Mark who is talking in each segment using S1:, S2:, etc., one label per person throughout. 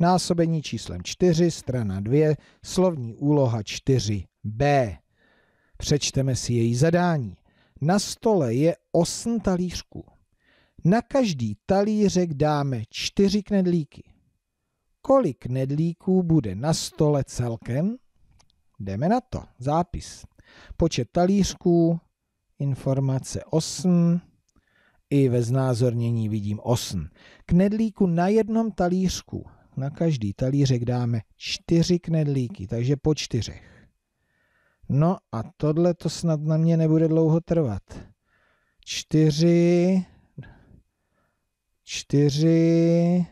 S1: násobení číslem 4, strana 2, slovní úloha 4b. Přečteme si její zadání. Na stole je 8 talířků. Na každý talířek dáme 4 knedlíky. Kolik knedlíků bude na stole celkem? Jdeme na to. Zápis. Počet talířků, informace 8, i ve znázornění vidím 8. Knedlíku na jednom talířku na každý talířek dáme čtyři knedlíky, takže po čtyřech. No a tohle to snad na mě nebude dlouho trvat. Čtyři, čtyři,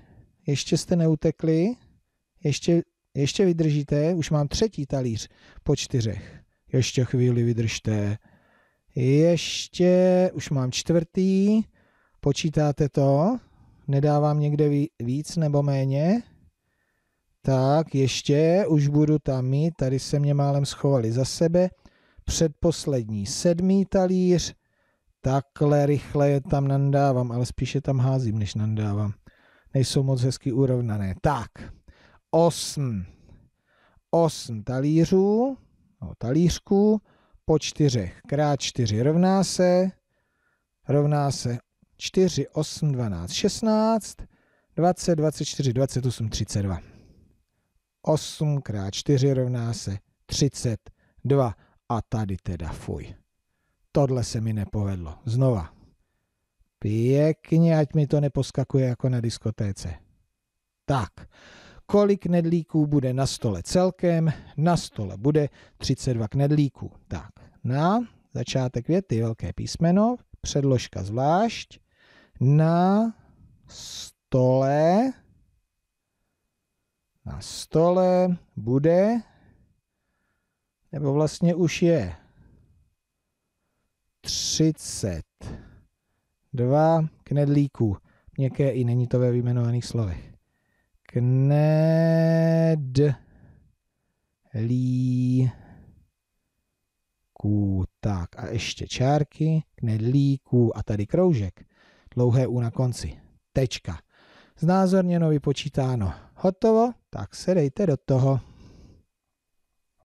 S1: ještě jste neutekli, ještě, ještě vydržíte, už mám třetí talíř po čtyřech. Ještě chvíli vydržte. Ještě, už mám čtvrtý, počítáte to, nedávám někde víc nebo méně. Tak ještě, už budu tam mít, tady se mě málem schovali za sebe. Předposlední sedmý talíř, takhle rychle je tam nandávám, ale spíše tam házím, než nandávám. Nejsou moc hezky urovnané. Tak, osm. Osm talířů, no, talířků, po čtyřech krát čtyři rovná se, rovná se 4, 8, 12, 16, 20, 24, 28, 32. 8 krát 4 rovná se 32. A tady teda fuj. Tohle se mi nepovedlo. Znova. Pěkně, ať mi to neposkakuje jako na diskotéce. Tak, kolik knedlíků bude na stole celkem? Na stole bude 32 knedlíků. Tak, na začátek věty velké písmeno, předložka zvlášť, na stole na stole bude nebo vlastně už je 32 knedlíků. Měkké i není to ve vyjmenovaných slovech. Knedlíků. Tak a ještě čárky, knedlíků a tady kroužek dlouhé U na konci. Tečka. Znázorněno vypočítáno. Hotovo? Tak se dejte do toho.